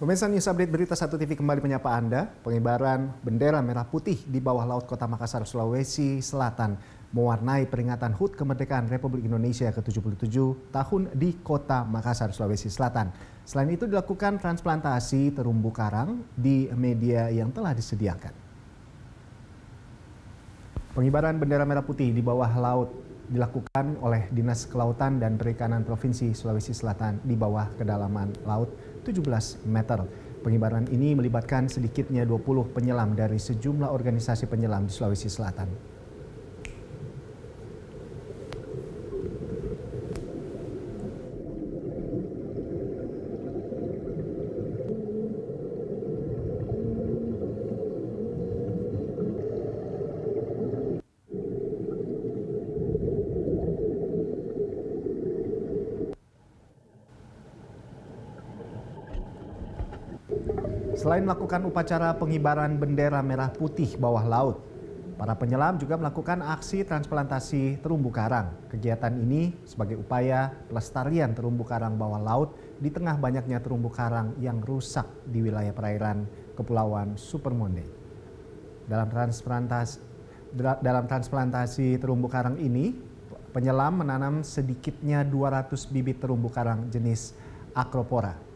Pemirsa News Update Berita Satu TV kembali menyapa Anda. Pengibaran bendera merah putih di bawah laut kota Makassar, Sulawesi Selatan mewarnai peringatan HUT kemerdekaan Republik Indonesia ke-77 tahun di kota Makassar, Sulawesi Selatan. Selain itu dilakukan transplantasi terumbu karang di media yang telah disediakan. Pengibaran bendera merah putih di bawah laut dilakukan oleh Dinas Kelautan dan Perikanan Provinsi Sulawesi Selatan di bawah kedalaman laut 17 meter. Pengibaran ini melibatkan sedikitnya 20 penyelam dari sejumlah organisasi penyelam di Sulawesi Selatan. Selain melakukan upacara pengibaran bendera merah putih bawah laut, para penyelam juga melakukan aksi transplantasi terumbu karang. Kegiatan ini sebagai upaya pelestarian terumbu karang bawah laut di tengah banyaknya terumbu karang yang rusak di wilayah perairan Kepulauan Supermonde. Dalam transplantasi, dalam transplantasi terumbu karang ini, penyelam menanam sedikitnya 200 bibit terumbu karang jenis Acropora